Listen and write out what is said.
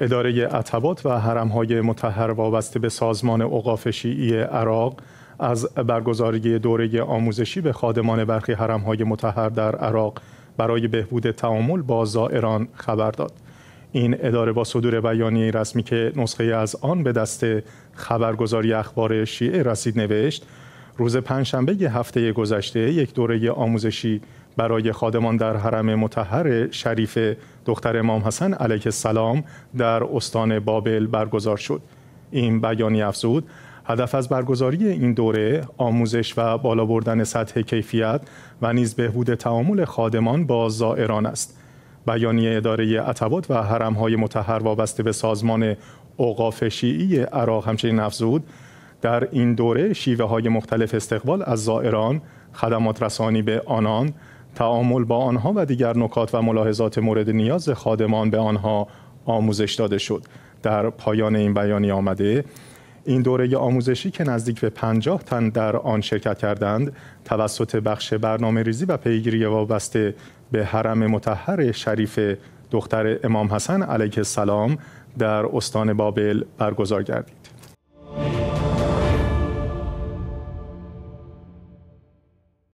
اداره عطبات و های متحر وابسته به سازمان اوقاف شیعی عراق از برگزاری دوره آموزشی به خادمان برخی های متحر در عراق برای بهبود تعامل با زائران خبر داد. این اداره با صدور بیانیه رسمی که نسخه از آن به دست خبرگزاری اخبار شیعه رسید نوشت روز پنجشنبه هفته گذشته یک دوره آموزشی برای خادمان در حرم متحر شریف دختر امام حسن علیه السلام در استان بابل برگزار شد این بیانیه افزود هدف از برگزاری این دوره آموزش و بالا بردن سطح کیفیت و نیز بهبود تعامل خادمان با زائران است بیانیه اداره عتبات و حرمهای متحر وابسته به سازمان اوقاف شیعی عراق همچنین افزود در این دوره شیوه های مختلف استقبال از زائران خدمات رسانی به آنان تعامل با آنها و دیگر نکات و ملاحظات مورد نیاز خادمان به آنها آموزش داده شد در پایان این بیانی آمده این دوره آموزشی که نزدیک به 50 تن در آن شرکت کردند توسط بخش برنامه ریزی و پیگیری وابسته به حرم متحر شریف دختر امام حسن علیه السلام در استان بابل برگزار گردید.